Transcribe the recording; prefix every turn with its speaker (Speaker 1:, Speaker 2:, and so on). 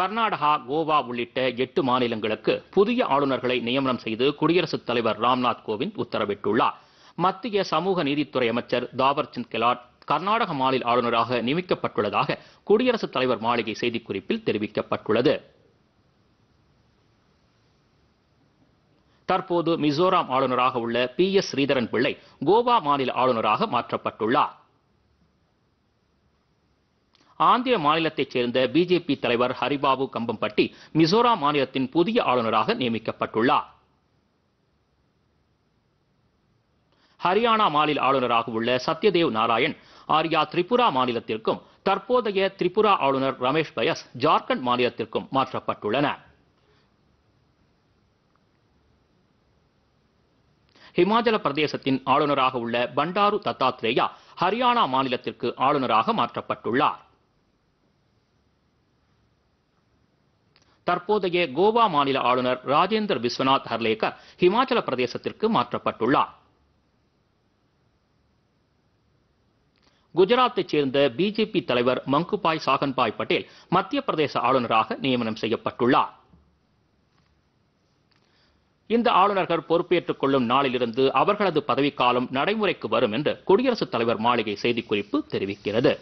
Speaker 1: கர்நாடகா கோவா உள்ளிட்ட எட்டு மாநிலங்களுக்கு புதிய ஆளுநர்களை நியமனம் செய்து குடியரசுத் தலைவர் ராம்நாத் கோவிந்த் உத்தரவிட்டுள்ளார் மத்திய சமூக நீதித்துறை அமைச்சர் தாவர்சந்த் கெலாட் கர்நாடக மாநில ஆளுநராக நியமிக்கப்பட்டுள்ளதாக குடியரசுத் தலைவர் மாளிகை செய்திக்குறிப்பில் தெரிவிக்கப்பட்டுள்ளது தற்போது மிசோராம் ஆளுநராக உள்ள பி எஸ் ஸ்ரீதரன் பிள்ளை கோவா மாநில ஆளுநராக மாற்றப்பட்டுள்ளார் ஆந்திர மாநிலத்தைச் சேர்ந்த பிஜேபி தலைவர் ஹரிபாபு கம்பம்பட்டி மிசோரா மாநிலத்தின் புதிய ஆளுநராக நியமிக்கப்பட்டுள்ளார் ஹரியானா மாநில ஆளுநராக உள்ள சத்யதேவ் நாராயண் ஆர்யா திரிபுரா மாநிலத்திற்கும் தற்போதைய திரிபுரா ஆளுநர் ரமேஷ் பயஸ் ஜார்க்கண்ட் மாநிலத்திற்கும் மாற்றப்பட்டுள்ளன ஹிமாச்சல பிரதேசத்தின் ஆளுநராக உள்ள பண்டாரு தத்தாத்ரேயா ஹரியானா மாநிலத்திற்கு ஆளுநராக மாற்றப்பட்டுள்ளார் தற்போதைய கோவா மாநில ஆளுநர் ராஜேந்தர் விஸ்வநாத் ஹர்லேகர் ஹிமாச்சல பிரதேசத்திற்கு மாற்றப்பட்டுள்ளார் குஜராத்தைச் சேர்ந்த பிஜேபி தலைவர் மங்குபாய் சாகன்பாய் பட்டேல் மத்திய பிரதேச ஆளுநராக நியமனம் செய்யப்பட்டுள்ளார் இந்த ஆளுநர்கள் பொறுப்பேற்றுக் கொள்ளும் நாளிலிருந்து அவர்களது பதவிக்காலம் நடைமுறைக்கு வரும் என்று குடியரசுத் தலைவர் மாளிகை செய்திக்குறிப்பு தெரிவிக்கிறது